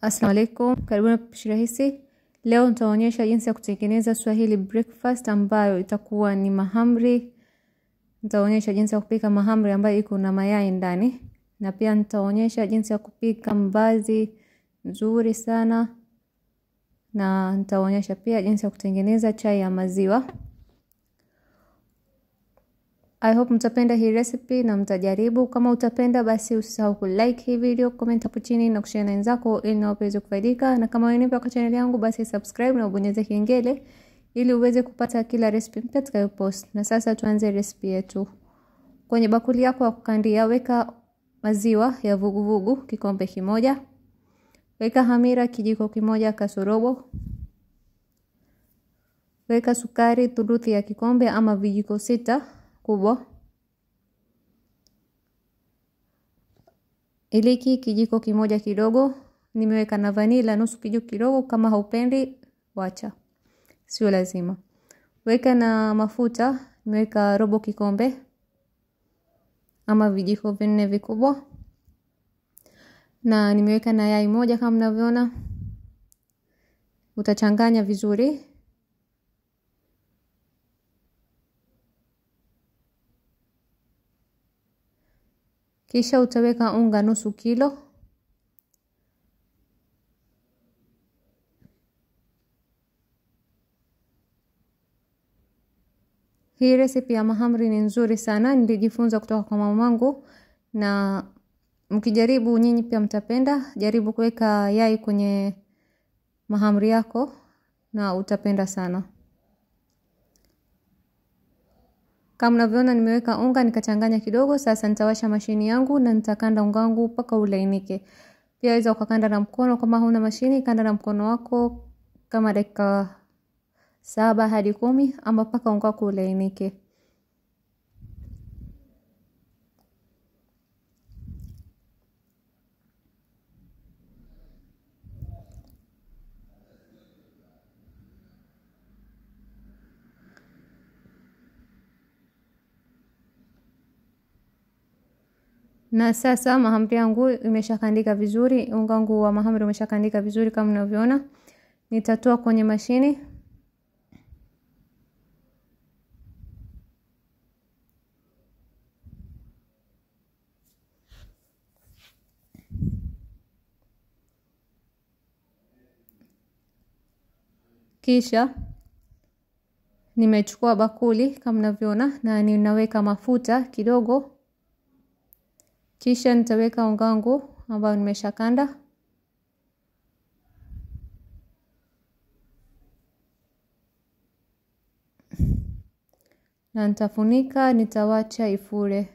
Assalamu alaikum, karibuni na Pishi Rahisi. Leo nitaonyesha jinsi ya kutengeneza Swahili breakfast ambayo itakuwa ni mahamri. Nitaonyesha jinsi ya kupika mahamri ambayo iko na mayai ndani, na pia nitaonyesha jinsi ya kupika mbazi nzuri sana, na nitaonyesha pia jinsi ya kutengeneza chai ya maziwa. I hope mtapenda hii recipe na mtajaribu. Kama utapenda basi usisahau ku like hii video, comment hapo chini na kushare na wenzako ili nao waweze kufaidika. Na kama wewe ni mpya kwa channel yangu basi subscribe na ubonyeze kengele ili uweze kupata kila recipe mpya tutakayopost. Na sasa tuanze recipe yetu. Kwenye bakuli yako ya kukandia weka maziwa ya vuguvugu vugu, kikombe kimoja. Weka hamira kijiko kimoja kasorobo. Weka sukari thuluthi ya kikombe ama vijiko sita kubwa iliki kijiko kimoja kidogo nimeweka na vanila nusu kijiko kidogo kama haupendi wacha sio lazima weka na mafuta nimeweka robo kikombe ama vijiko vinne vikubwa na nimeweka na yai moja kama mnavyoona utachanganya vizuri kisha utaweka unga nusu kilo Hii resipi ya mahamri ni nzuri sana, nilijifunza kutoka kwa mamangu, na mkijaribu nyinyi pia mtapenda. Jaribu kuweka yai kwenye mahamri yako na utapenda sana. Kama unavyoona nimeweka unga nikachanganya kidogo. Sasa nitawasha mashini yangu na nitakanda unga wangu mpaka ulainike. Pia waweza ukakanda na mkono, kama huna mashini kanda na mkono wako kama dakika saba hadi kumi ama mpaka unga wako ulainike. na sasa mahamri yangu imeshakandika vizuri, unga wangu wa mahamri umeshakandika vizuri kama unavyoona Nitatoa kwenye mashini. Kisha nimechukua bakuli kama mnavyoona, na ninaweka mafuta kidogo kisha nitaweka unga wangu ambao nimeshakanda. Na nitafunika, nitawacha ifure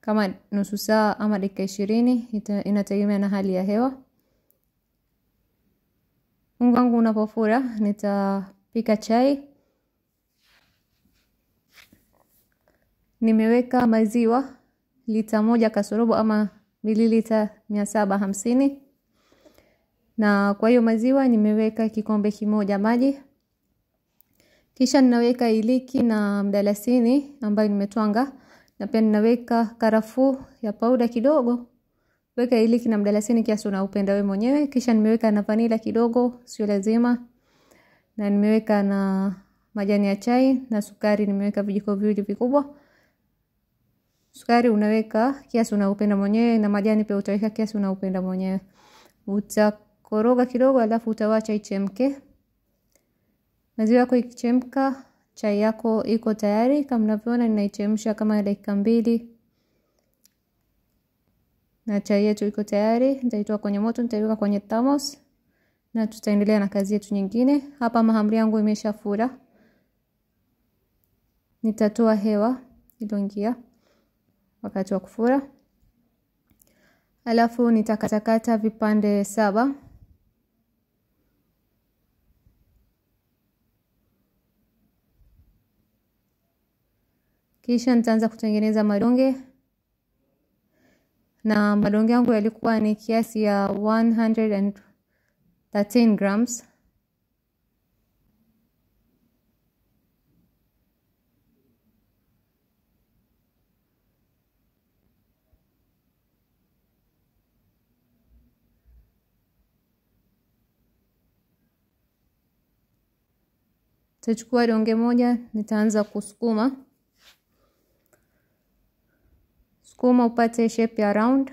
kama nusu saa ama dakika ishirini, inategemea na hali ya hewa. Unga wangu unapofura, nitapika chai. Nimeweka maziwa lita moja kasorobo ama mililita mia saba hamsini na kwa hiyo maziwa nimeweka kikombe kimoja maji kisha ninaweka iliki na mdalasini ambayo nimetwanga na pia ninaweka karafuu ya pauda kidogo weka iliki na mdalasini kiasi unaupenda wewe mwenyewe kisha nimeweka na vanila kidogo sio lazima na nimeweka na majani ya chai na sukari nimeweka vijiko viwili vikubwa Sukari unaweka kiasi unaopenda mwenyewe, na majani pia utaweka kiasi unaopenda mwenyewe. Utakoroga kidogo, alafu utawacha ichemke. Maziwa yako ikichemka, chai yako iko tayari. Kama mnavyoona, ninaichemsha kama dakika mbili na chai yetu iko tayari. Nitaitoa kwenye moto, nitaiweka kwenye thermos na tutaendelea na kazi yetu nyingine. Hapa mahamri yangu imeshafura, nitatoa hewa iliyoingia wakati wa kufura. Alafu nitakatakata vipande saba. Kisha nitaanza kutengeneza madonge, na madonge yangu yalikuwa ni kiasi ya 113 grams. Nitachukua donge moja, nitaanza kusukuma sukuma upate shape ya round.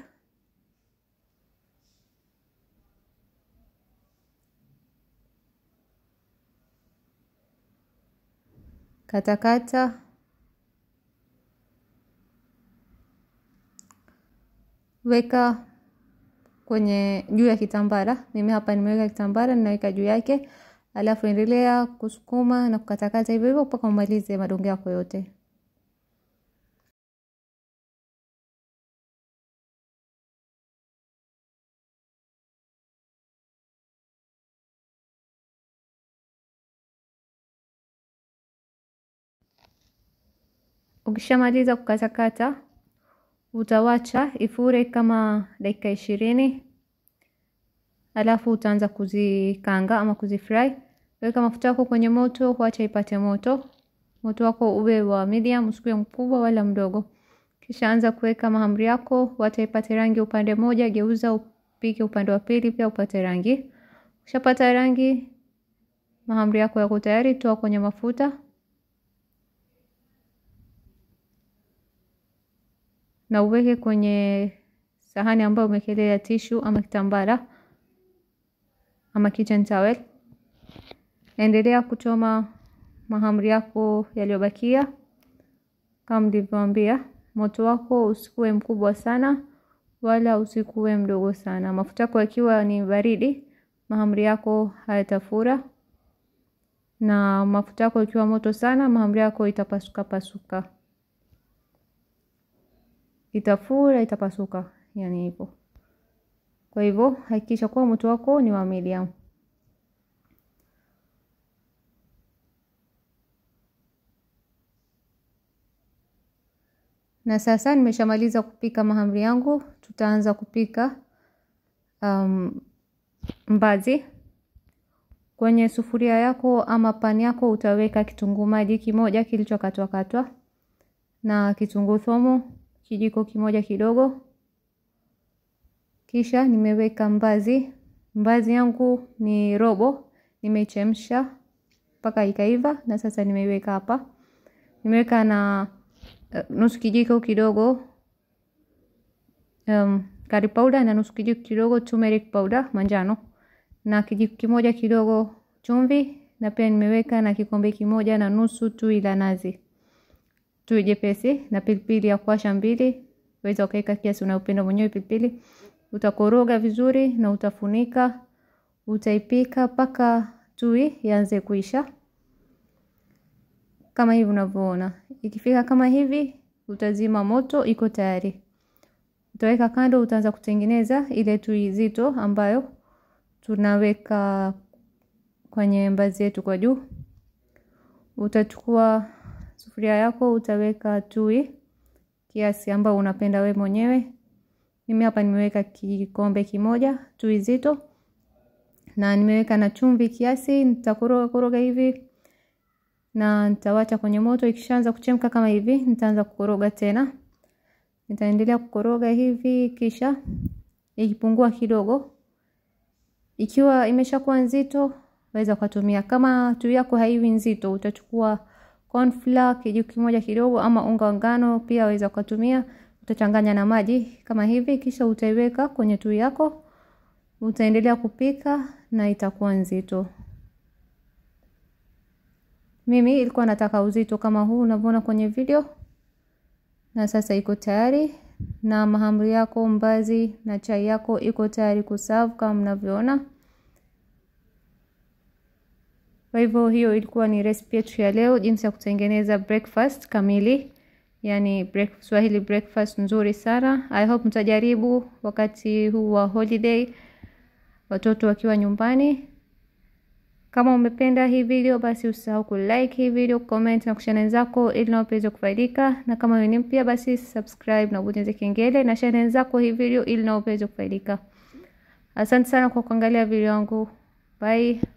Katakata kata. Weka kwenye juu ya kitambara. Mimi hapa nimeweka kitambara, ninaweka juu yake alafu endelea kusukuma na kukatakata hivyo hivyo mpaka umalize madonge yako yote ukishamaliza kukatakata utawacha ifure kama dakika ishirini alafu utaanza kuzikanga ama kuzifry weka mafuta yako kwenye moto, huacha ipate moto. Moto wako uwe wa medium, usikuwe mkubwa wala mdogo. Kisha anza kuweka mahamri yako, huacha ipate rangi upande moja, geuza upike upande wa pili pia upate rangi. Ukishapata rangi, mahamri yako yako tayari, toa kwenye mafuta. na uweke kwenye sahani ambayo umekelea tishu ama kitambara ama kitchen towel endelea kuchoma mahamri yako yaliyobakia kama nilivyoambia moto wako usikuwe mkubwa sana wala usikuwe mdogo sana mafuta yako yakiwa ni baridi mahamri yako hayatafura na mafuta yako ikiwa moto sana mahamri yako itapasuka pasuka itafura itapasuka yani hivyo kwa hivyo hakikisha kuwa moto wako ni wa medium na sasa nimeshamaliza kupika mahamri yangu tutaanza kupika um, mbazi kwenye sufuria yako ama pani yako utaweka kitunguu maji kimoja kilichokatwa katwa na kitunguu thomu kijiko kimoja kidogo kisha nimeweka mbazi mbazi yangu ni robo nimechemsha mpaka ikaiva na sasa nimeiweka hapa nimeweka na nusu kijiko kidogo um, curry powder na nusu kijiko kidogo turmeric powder manjano na kijiko kimoja kidogo chumvi na pia nimeweka na kikombe kimoja na nusu tui la nazi tui jepesi na pilipili ya kuasha mbili weza ukaweka kiasi unayopenda mwenyewe pilipili utakoroga vizuri na utafunika utaipika mpaka tui yanze kuisha kama hivi unavyoona. Ikifika kama hivi, utazima moto, iko tayari. Utaweka kando, utaanza kutengeneza ile tui zito ambayo tunaweka kwenye mbazi yetu kwa juu. Utachukua sufuria yako, utaweka tui kiasi ambao unapenda we mwenyewe. Mimi hapa nimeweka kikombe kimoja tui zito, na nimeweka na chumvi kiasi, nitakoroga koroga hivi na nitawacha kwenye moto. Ikishaanza kuchemka kama hivi, nitaanza kukoroga tena, nitaendelea kukoroga hivi, kisha ikipungua kidogo, ikiwa imeshakuwa nzito, waweza kutumia. Kama tui yako haiwi nzito, utachukua flour kijiko kimoja kidogo, ama unga wa ngano pia waweza kutumia. Utachanganya na maji kama hivi, kisha utaiweka kwenye tui yako, utaendelea kupika na itakuwa nzito mimi ilikuwa nataka uzito kama huu unavyoona kwenye video na sasa iko tayari na mahamri yako mbazi na chai yako iko tayari kusavu kama mnavyoona kwa hivyo hiyo ilikuwa ni recipe yetu ya leo jinsi ya kutengeneza breakfast kamili yani break, swahili breakfast nzuri sana i hope mtajaribu wakati huu wa holiday watoto wakiwa nyumbani kama umependa hii video, basi usisahau like hii video, comment na kushare zako, ili nao pia kufaidika, na kama wewe ni mpya, basi subscribe na ubonyeze kengele na share zako hii video, ili nao pia kufaidika. Asante sana kwa kuangalia video yangu, bye.